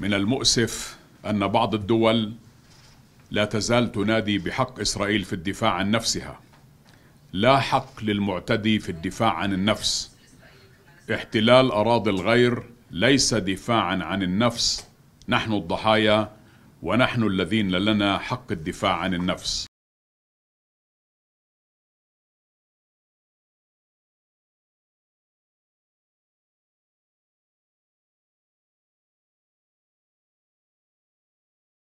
من المؤسف أن بعض الدول لا تزال تنادي بحق إسرائيل في الدفاع عن نفسها لا حق للمعتدي في الدفاع عن النفس احتلال أراضي الغير ليس دفاعا عن النفس نحن الضحايا ونحن الذين لنا حق الدفاع عن النفس